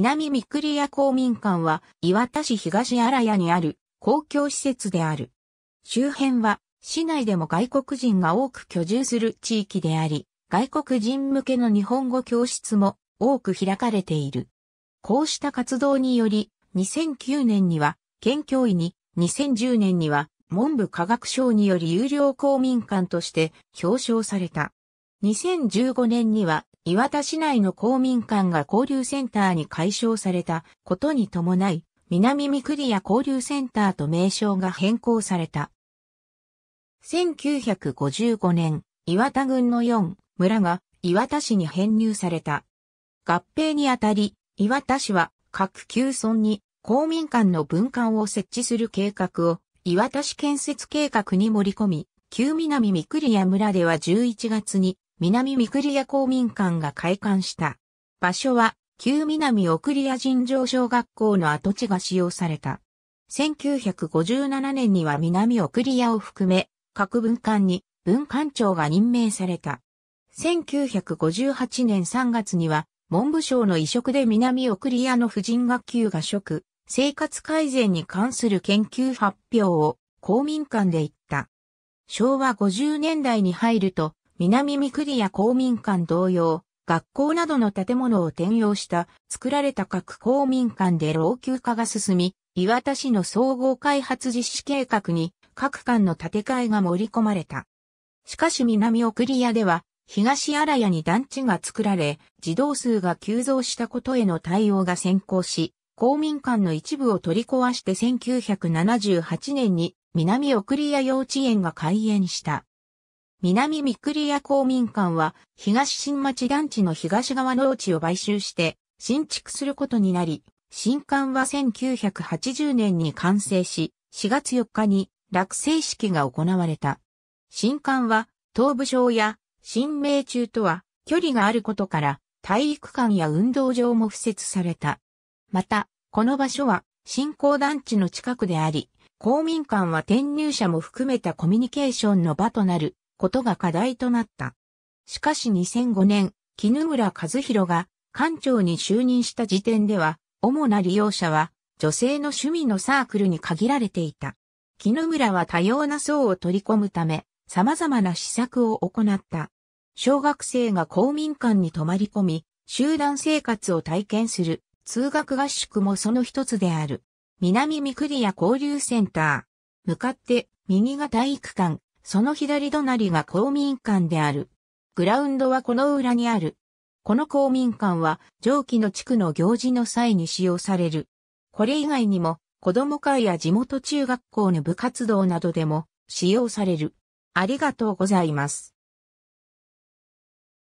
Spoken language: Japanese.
南三栗屋公民館は岩田市東荒谷にある公共施設である。周辺は市内でも外国人が多く居住する地域であり、外国人向けの日本語教室も多く開かれている。こうした活動により、2009年には県教委に、2010年には文部科学省により有料公民館として表彰された。2015年には岩田市内の公民館が交流センターに解消されたことに伴い、南三栗屋交流センターと名称が変更された。1955年、岩田郡の4村が岩田市に編入された。合併にあたり、岩田市は各旧村に公民館の分館を設置する計画を岩田市建設計画に盛り込み、旧南三栗屋村では11月に南御厨公民館が開館した。場所は、旧南り屋尋常小学校の跡地が使用された。1957年には南り屋を含め、各文館に文館長が任命された。1958年3月には、文部省の移植で南送り屋の婦人学級が職、生活改善に関する研究発表を公民館で行った。昭和50年代に入ると、南三栗や公民館同様、学校などの建物を転用した作られた各公民館で老朽化が進み、岩田市の総合開発実施計画に各館の建て替えが盛り込まれた。しかし南送り屋では東荒谷に団地が作られ、児童数が急増したことへの対応が先行し、公民館の一部を取り壊して1978年に南送り屋幼稚園が開園した。南三栗屋公民館は東新町団地の東側農地を買収して新築することになり、新館は1980年に完成し、4月4日に落成式が行われた。新館は東部省や新名中とは距離があることから体育館や運動場も付設された。また、この場所は新興団地の近くであり、公民館は転入者も含めたコミュニケーションの場となることが課題となった。しかし2005年、絹村和弘が館長に就任した時点では、主な利用者は女性の趣味のサークルに限られていた。絹村は多様な層を取り込むため、様々な施策を行った。小学生が公民館に泊まり込み、集団生活を体験する通学合宿もその一つである。南三国屋交流センター。向かって右が体育館、その左隣が公民館である。グラウンドはこの裏にある。この公民館は上記の地区の行事の際に使用される。これ以外にも子供会や地元中学校の部活動などでも使用される。ありがとうございます。